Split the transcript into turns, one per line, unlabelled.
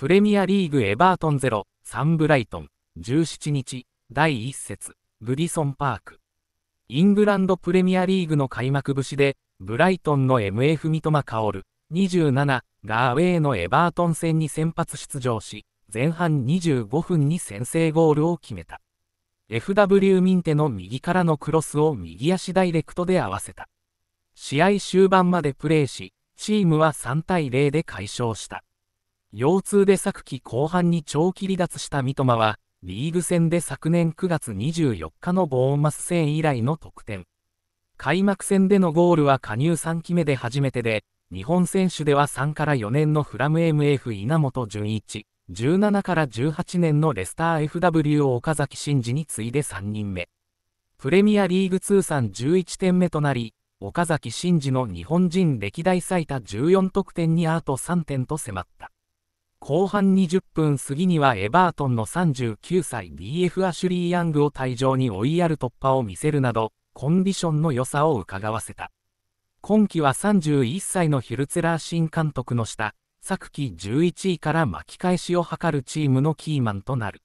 プレミアリーグエバートン0、3ブライトン、17日、第1節、ブリソンパーク。イングランドプレミアリーグの開幕節で、ブライトンの MF 三笘薫、27ガーウェイのエバートン戦に先発出場し、前半25分に先制ゴールを決めた。FW ミンテの右からのクロスを右足ダイレクトで合わせた。試合終盤までプレーし、チームは3対0で解消した。腰痛で昨季後半に長期離脱した三笘は、リーグ戦で昨年9月24日のボーンマス戦以来の得点。開幕戦でのゴールは加入3期目で初めてで、日本選手では3から4年のフラム MF 稲本純一、17から18年のレスター FW 岡崎慎二に次いで3人目。プレミアリーグ通算11点目となり、岡崎慎二の日本人歴代最多14得点にあと3点と迫った。後半20分過ぎにはエバートンの39歳 BF アシュリー・ヤングを退場に追いやる突破を見せるなど、コンディションの良さをうかがわせた。今季は31歳のヒルツェラー新監督の下、昨季11位から巻き返しを図るチームのキーマンとなる。